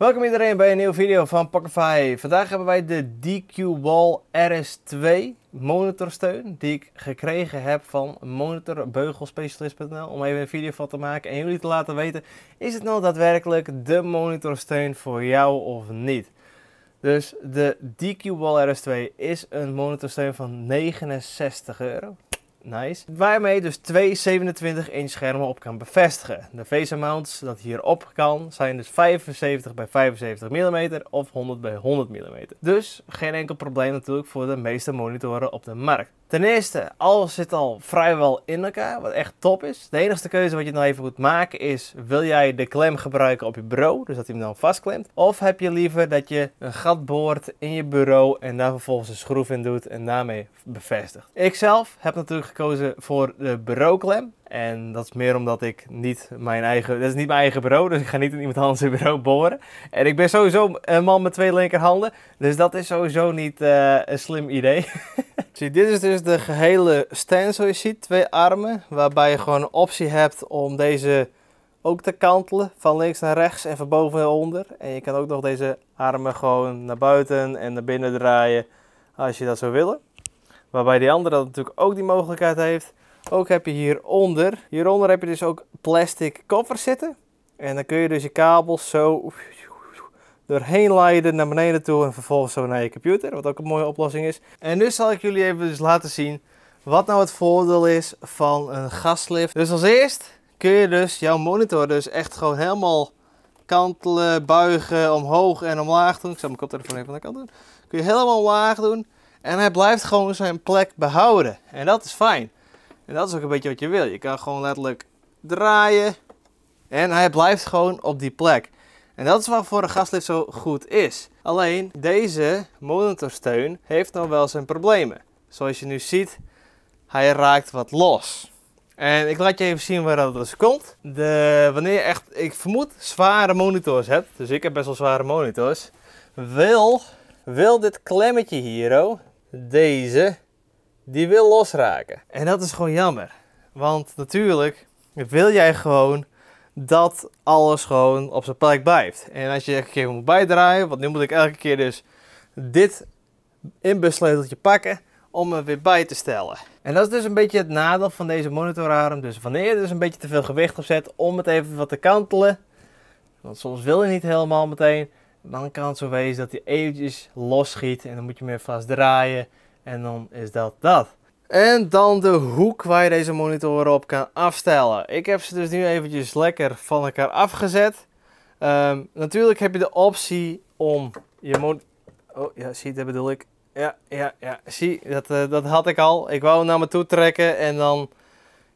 Welkom iedereen bij een nieuwe video van Pockify. Vandaag hebben wij de DQ Wall RS2 monitorsteun die ik gekregen heb van monitorbeugelspecialist.nl om even een video van te maken en jullie te laten weten is het nou daadwerkelijk de monitorsteun voor jou of niet. Dus de DQ Wall RS2 is een monitorsteun van 69 euro. Nice. Waarmee je dus twee 27 inch schermen op kan bevestigen. De VESA mounts dat hierop kan zijn dus 75 bij 75 mm of 100 bij 100 mm. Dus geen enkel probleem natuurlijk voor de meeste monitoren op de markt. Ten eerste, alles zit al vrijwel in elkaar, wat echt top is. De enige keuze wat je nou even moet maken is, wil jij de klem gebruiken op je bureau, dus dat hij hem dan vastklemt? Of heb je liever dat je een gat boort in je bureau en daar vervolgens een schroef in doet en daarmee bevestigt? Ik zelf heb natuurlijk gekozen voor de bureauklem. En dat is meer omdat ik niet mijn eigen... Dat is niet mijn eigen bureau, dus ik ga niet in iemand anders een bureau boren. En ik ben sowieso een man met twee linkerhanden, dus dat is sowieso niet eh, een slim idee. Zie, dit is dus de gehele stand zoals je ziet. Twee armen, waarbij je gewoon een optie hebt om deze ook te kantelen. Van links naar rechts en van boven naar onder. En je kan ook nog deze armen gewoon naar buiten en naar binnen draaien als je dat zou willen. Waarbij die andere dat natuurlijk ook die mogelijkheid heeft. Ook heb je hieronder, hieronder heb je dus ook plastic koffers zitten. En dan kun je dus je kabels zo doorheen leiden naar beneden toe en vervolgens zo naar je computer, wat ook een mooie oplossing is. En nu zal ik jullie even dus laten zien wat nou het voordeel is van een gaslift. Dus als eerst kun je dus jouw monitor dus echt gewoon helemaal kantelen, buigen, omhoog en omlaag doen. Ik zal mijn koptelefoon even aan de kant doen. Kun je helemaal omlaag doen en hij blijft gewoon zijn plek behouden. En dat is fijn. En dat is ook een beetje wat je wil. Je kan gewoon letterlijk draaien. En hij blijft gewoon op die plek. En dat is waarvoor een gaslift zo goed is. Alleen deze monitorsteun heeft nog wel zijn problemen. Zoals je nu ziet, hij raakt wat los. En ik laat je even zien waar dat dus komt. De, wanneer je echt, ik vermoed, zware monitors hebt. Dus ik heb best wel zware monitors. Wil, wil dit klemmetje hier, oh. deze, die wil losraken. En dat is gewoon jammer. Want natuurlijk wil jij gewoon dat alles gewoon op zijn plek blijft. En als je elke keer moet bijdraaien, want nu moet ik elke keer dus dit inbussleuteltje pakken om hem weer bij te stellen. En dat is dus een beetje het nadeel van deze monitorarm. Dus wanneer je dus een beetje te veel gewicht op zet om het even wat te kantelen, want soms wil je niet helemaal meteen, dan kan het zo wezen dat hij eventjes losschiet en dan moet je meer vast draaien. En dan is dat dat. En dan de hoek waar je deze monitor op kan afstellen. Ik heb ze dus nu eventjes lekker van elkaar afgezet. Ehm, natuurlijk heb je de optie om je monitor... Oh ja, zie, dat bedoel ik. Ja, ja, ja. Zie, dat, eh, dat had ik al. Ik wou hem naar me toe trekken en dan...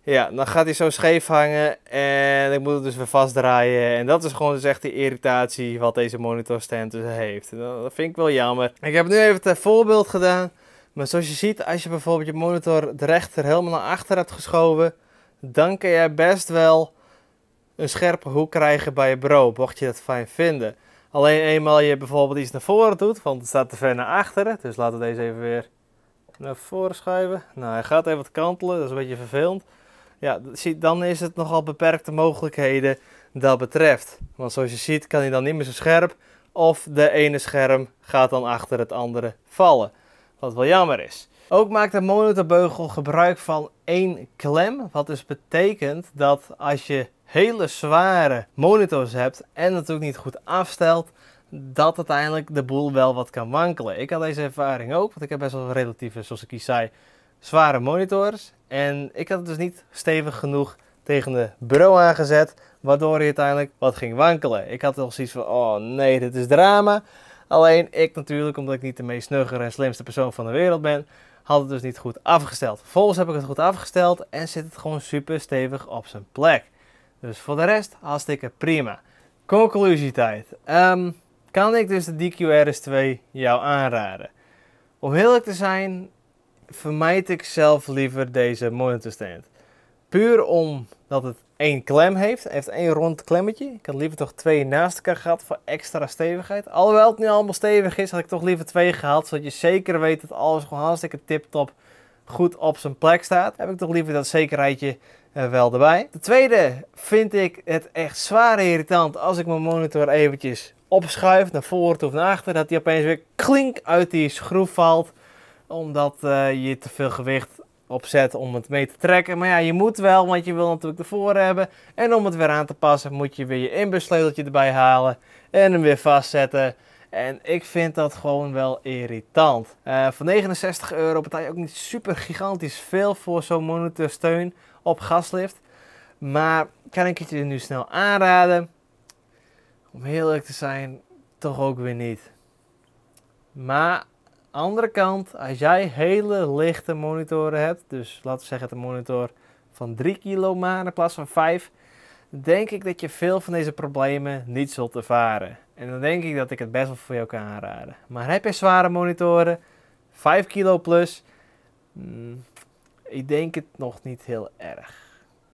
Ja, dan gaat hij zo scheef hangen en ik moet het dus weer vastdraaien. En dat is gewoon dus echt de irritatie wat deze monitorstand dus heeft. Dat vind ik wel jammer. Ik heb nu even het voorbeeld gedaan. Maar zoals je ziet, als je bijvoorbeeld je monitor de rechter helemaal naar achter hebt geschoven, dan kun jij best wel een scherpe hoek krijgen bij je bureau, mocht je dat fijn vinden. Alleen eenmaal je bijvoorbeeld iets naar voren doet, want het staat te ver naar achteren. Dus laten we deze even weer naar voren schuiven. Nou, hij gaat even wat kantelen, dat is een beetje vervelend. Ja, dan is het nogal beperkte mogelijkheden dat betreft. Want zoals je ziet kan hij dan niet meer zo scherp. Of de ene scherm gaat dan achter het andere vallen wat wel jammer is. Ook maakt de monitorbeugel gebruik van één klem, wat dus betekent dat als je hele zware monitors hebt en natuurlijk niet goed afstelt, dat uiteindelijk de boel wel wat kan wankelen. Ik had deze ervaring ook, want ik heb best wel relatieve, zoals ik hier zei, zware monitors. En ik had het dus niet stevig genoeg tegen de bureau aangezet, waardoor hij uiteindelijk wat ging wankelen. Ik had al zoiets van, oh nee, dit is drama. Alleen ik natuurlijk, omdat ik niet de meest snuggere en slimste persoon van de wereld ben, had het dus niet goed afgesteld. Vervolgens heb ik het goed afgesteld en zit het gewoon super stevig op zijn plek. Dus voor de rest hartstikke prima. Conclusietijd. Ehm, kan ik dus de DQRS2 jou aanraden? Om heel eerlijk te zijn, vermijd ik zelf liever deze monitorstand. Puur omdat het één klem heeft. Heeft één rond klemmetje. Ik had liever toch twee naast elkaar gehad voor extra stevigheid. Alhoewel het nu allemaal stevig is, had ik toch liever twee gehaald. Zodat je zeker weet dat alles gewoon hartstikke tip-top goed op zijn plek staat. Heb ik toch liever dat zekerheidje eh, wel erbij. De tweede vind ik het echt zwaar irritant als ik mijn monitor eventjes opschuif naar voren of naar achter. Dat die opeens weer klink uit die schroef valt omdat eh, je te veel gewicht opzet om het mee te trekken. Maar ja, je moet wel, want je wil natuurlijk ervoor hebben. En om het weer aan te passen moet je weer je inbussleuteltje erbij halen en hem weer vastzetten. En ik vind dat gewoon wel irritant. Uh, voor 69 euro betaal je ook niet super gigantisch veel voor zo'n monitorsteun op gaslift. Maar kan ik het je nu snel aanraden? Om heel eerlijk te zijn, toch ook weer niet. Maar andere kant, als jij hele lichte monitoren hebt, dus laten we zeggen het een monitor van 3 kilo maar in plaats van 5, denk ik dat je veel van deze problemen niet zult ervaren. En dan denk ik dat ik het best wel voor jou kan aanraden. Maar heb je zware monitoren, 5 kilo plus, hmm, ik denk het nog niet heel erg.